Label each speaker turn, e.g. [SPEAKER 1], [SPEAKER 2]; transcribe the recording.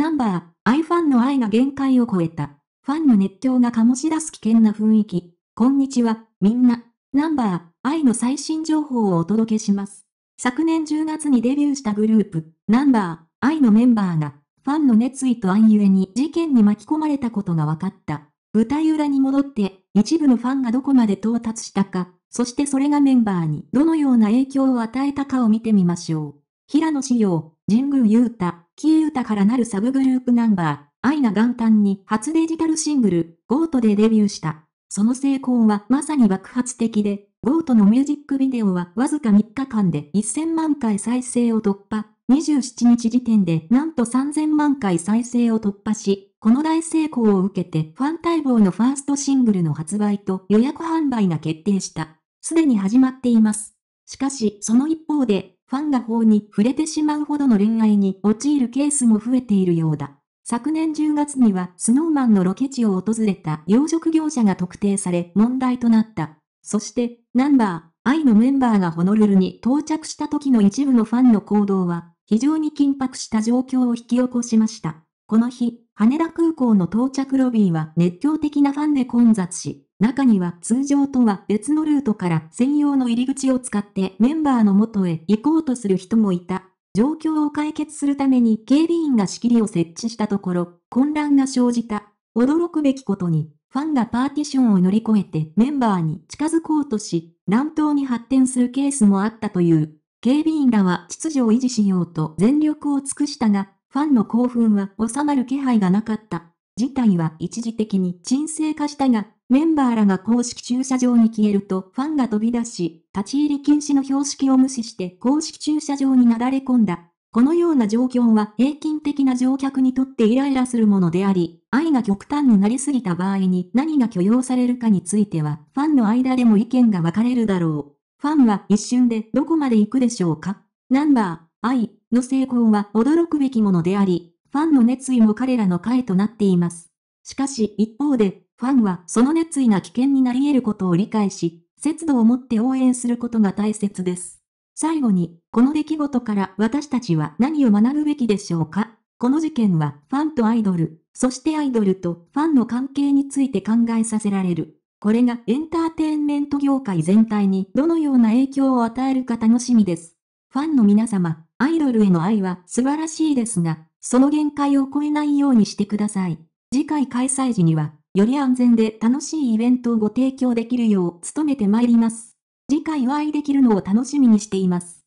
[SPEAKER 1] ナンバー、イファンの愛が限界を超えた。ファンの熱狂が醸し出す危険な雰囲気。こんにちは、みんな。ナンバー、愛の最新情報をお届けします。昨年10月にデビューしたグループ、ナンバー、愛のメンバーが、ファンの熱意と愛ゆえに事件に巻き込まれたことが分かった。舞台裏に戻って、一部のファンがどこまで到達したか、そしてそれがメンバーにどのような影響を与えたかを見てみましょう。平野紫耀、神宮雄太、キー歌からなるサブグループナンバー、アイナ元旦に初デジタルシングル、ゴートでデビューした。その成功はまさに爆発的で、ゴートのミュージックビデオはわずか3日間で1000万回再生を突破。27日時点でなんと3000万回再生を突破し、この大成功を受けてファン待望のファーストシングルの発売と予約販売が決定した。すでに始まっています。しかし、その一方で、ファンが法に触れてしまうほどの恋愛に陥るケースも増えているようだ。昨年10月にはスノーマンのロケ地を訪れた養殖業者が特定され問題となった。そして、ナンバー、愛のメンバーがホノルルに到着した時の一部のファンの行動は、非常に緊迫した状況を引き起こしました。この日、羽田空港の到着ロビーは熱狂的なファンで混雑し、中には通常とは別のルートから専用の入り口を使ってメンバーの元へ行こうとする人もいた。状況を解決するために警備員が仕切りを設置したところ、混乱が生じた。驚くべきことに、ファンがパーティションを乗り越えてメンバーに近づこうとし、乱闘に発展するケースもあったという。警備員らは秩序を維持しようと全力を尽くしたが、ファンの興奮は収まる気配がなかった。事態は一時的に沈静化したが、メンバーらが公式駐車場に消えるとファンが飛び出し、立ち入り禁止の標識を無視して公式駐車場になだれ込んだ。このような状況は平均的な乗客にとってイライラするものであり、愛が極端になりすぎた場合に何が許容されるかについては、ファンの間でも意見が分かれるだろう。ファンは一瞬でどこまで行くでしょうかナンバー、愛の成功は驚くべきものであり、ファンの熱意も彼らの回となっています。しかし一方で、ファンはその熱意が危険になり得ることを理解し、節度を持って応援することが大切です。最後に、この出来事から私たちは何を学ぶべきでしょうかこの事件はファンとアイドル、そしてアイドルとファンの関係について考えさせられる。これがエンターテインメント業界全体にどのような影響を与えるか楽しみです。ファンの皆様、アイドルへの愛は素晴らしいですが、その限界を超えないようにしてください。次回開催時にはより安全で楽しいイベントをご提供できるよう努めてまいります。次回お会いできるのを楽しみにしています。